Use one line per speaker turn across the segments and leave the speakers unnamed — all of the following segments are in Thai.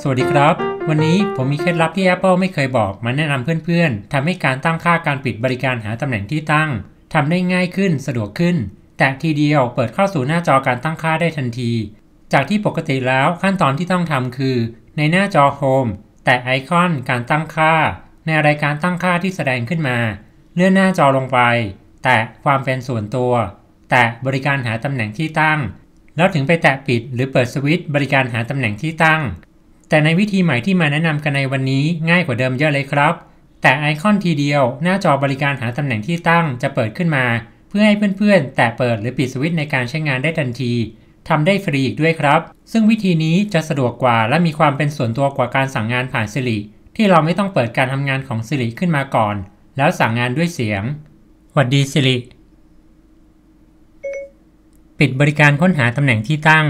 สวัสดีครับ วันนี้ผมมีเคล็ดลับที่ Apple ไม่เคยบอกมาแนะนำเพื่อนๆ ทำให้การตั้งค่าการปิดบริการหาตำแหน่งที่ตั้งทำได้ง่ายขึ้น สะดวกขึ้น แต่ทีเดียวเปิดเข้าสู่หน้าจอการตั้งค่าได้ทันที จากที่ปกติแล้วขั้นตอนที่ต้องทำคือ ในหน้าจอโฮมแตะไอคอนการตั้งค่า ในรายการตั้งค่าที่แสดงขึ้นมา เลื่อนหน้าจอลงไป แตะความเป็นส่วนตัว แตะบริการหาตำแหน่งที่ตั้งแล้วถึงไปแตะปิดหรือเปิดสวิตช์บริการหาตำแหน่งที่ตั้งแต่ในวิธีใหม่ที่มาแนะนำกันในวันนี้ง่ายกว่าเดิมเยอะเลยครับ แต่ไอคอนทีเดียว หน้าจอบริการหาตำแหน่งที่ตั้งจะเปิดขึ้นมา เพื่อให้เพื่อนๆ แต่เปิดหรือปิดสวิตช์ในการใช้งานได้ทันทีทำได้ฟรีอีกด้วยครับ ซึ่งวิธีนี้จะสะดวกกว่าและมีความเป็นส่วนตัวกว่าการสั่งงานผ่าน Siri ที่เราไม่ต้องเปิดการทำงานของ Siri ขึ้นมาก่อน แล้วสั่งงานด้วยเสียงหวัดดี Siri ปิดบริการค้นหาตำแหน่งที่ตั้ง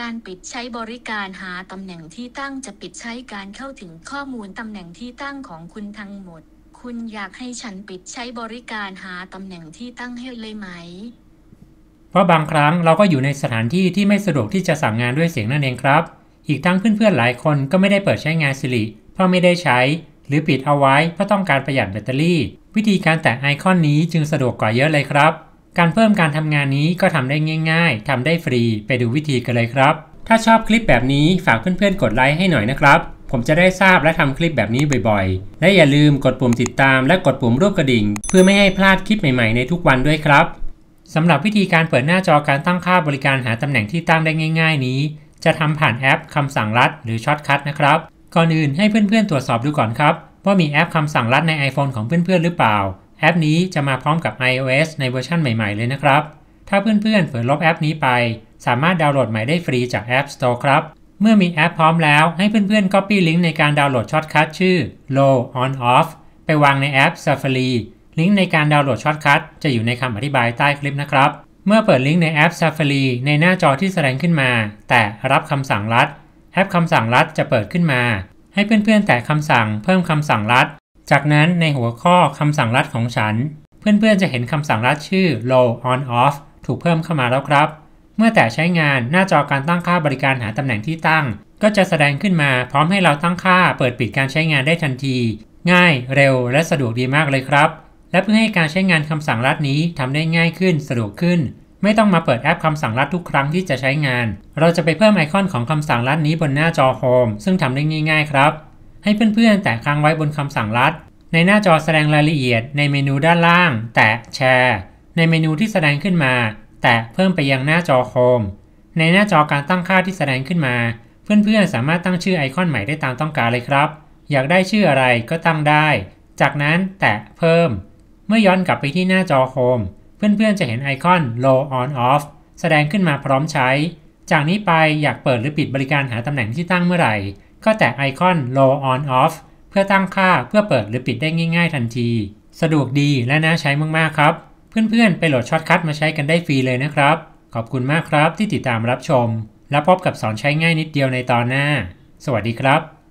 การปิดใช้บริการหาตำแหน่งที่ตั้งจะปิดใช้การเข้าถึงข้อมูลตำแหน่งที่ตั้งของคุณทั้งหมด คุณอยากให้ฉันปิดใช้บริการหาตำแหน่งที่ตั้งให้เลยไหม เพราะบางครั้งเราก็อยู่ในสถานที่ที่ไม่สะดวกที่จะสั่งงานด้วยเสียงนั่นเองครับ อีกทั้งเพื่อนๆหลายคนก็ไม่ได้เปิดใช้งานสิริเพราะไม่ได้ใช้หรือปิดเอาไว้เพราะต้องการประหยัดแบตเตอรี่ วิธีการแตะไอคอนนี้จึงสะดวกกว่าเยอะเลยครับการเพิ่มการทำงานนี้ก็ทำได้ง่ายๆ ทำได้ฟรี ไปดูวิธีกันเลยครับ ถ้าชอบคลิปแบบนี้ฝากเพื่อนๆ กดไลค์ให้หน่อยนะครับ ผมจะได้ทราบและทำคลิปแบบนี้บ่อยๆ และอย่าลืมกดปุ่มติดตามและกดปุ่มรูปกระดิ่ง เพื่อไม่ให้พลาดคลิปใหม่ๆ ในทุกวันด้วยครับ สำหรับวิธีการเปิดหน้าจอการตั้งค่าบริการหาตำแหน่งที่ตั้งได้ง่าย ๆ นี้ จะทำผ่านแอปคำสั่งลัดหรือช็อตคัทนะครับ ก่อนอื่นให้เพื่อนๆ ตรวจสอบดูก่อนครับว่ามีแอปคำสั่งลัดใน iPhone ของเพื่อนๆ หรือเปล่าแอปนี้จะมาพร้อมกับ iOS ในเวอร์ชันใหม่ ๆ เลยนะครับ ถ้าเพื่อนๆ เปิดลบแอปนี้ไป สามารถดาวน์โหลดใหม่ได้ฟรีจาก App Store ครับ เมื่อมีแอปพร้อมแล้ว ให้เพื่อนๆ Copy ลิงก์ในการดาวน์โหลดช็อตคัทชื่อ Low On Off ไปวางในแอป Safari ลิงก์ในการดาวน์โหลดช็อตคัทจะอยู่ในคำอธิบายใต้คลิปนะครับ เมื่อเปิดลิงก์ในแอป Safari ในหน้าจอที่แสดงขึ้นมา แต่รับคำสั่งลัด แอปคำสั่งลัดจะเปิดขึ้นมา ให้เพื่อนๆ แตะคำสั่งเพิ่มคำสั่งลัดจากนั้นในหัวข้อคำสั่งลัดของฉัน เพื่อนๆ จะเห็นคำสั่งลัดชื่อ low on off ถูกเพิ่มเข้ามาแล้วครับ เมื่อแต่ใช้งานหน้าจอการตั้งค่าบริการหาตำแหน่งที่ตั้ง ก็จะแสดงขึ้นมาพร้อมให้เราตั้งค่าเปิดปิดการใช้งานได้ทันที ง่ายเร็วและสะดวกดีมากเลยครับ และเพื่อให้การใช้งานคำสั่งลัดนี้ทำได้ง่ายขึ้นสะดวกขึ้น ไม่ต้องมาเปิดแอปคำสั่งลัดทุกครั้งที่จะใช้งาน เราจะไปเพิ่มไอคอนของคำสั่งลัดนี้บนหน้าจอโฮมซึ่งทำได้ง่าย ๆ ครับให้เพื่อนๆแตะค้างไว้บนคำสั่งลัดในหน้าจอแสดงรายละเอียด ในเมนูด้านล่างแตะแชร์ในเมนูที่แสดงขึ้นมา แตะเพิ่มไปยังหน้าจอโฮมในหน้าจอการตั้งค่าที่แสดงขึ้นมา เพื่อนๆสามารถตั้งชื่อไอคอนใหม่ได้ตามต้องการเลยครับ อยากได้ชื่ออะไรก็ตั้งได้ จากนั้นแตะเพิ่ม เมื่อย้อนกลับไปที่หน้าจอโฮมเพื่อนๆจะเห็นไอคอน low on off แสดงขึ้นมาพร้อมใช้ จากนี้ไปอยากเปิดหรือปิดบริการหาตำแหน่งที่ตั้งเมื่อไหร่ก็แตะไอคอน low on off เพื่อตั้งค่าเพื่อเปิดหรือปิดได้ง่ายๆทันที สะดวกดีและน่าใช้มากๆครับ เพื่อนๆ ไปโหลดช็อตคัทมาใช้กันได้ฟรีเลยนะครับ ขอบคุณมากครับที่ติดตามรับชม และพบกับสอนใช้ง่ายนิดเดียวในตอนหน้า สวัสดีครับ